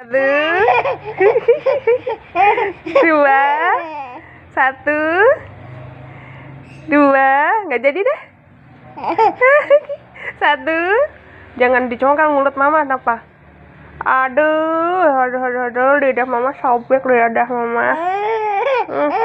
Satu, dua, satu, dua, nggak jadi deh. Satu, jangan dicongkel mulut mama, kenapa? Aduh, aduh, aduh, aduh, lidah mama sobek, lidah mama. Eh. Hmm.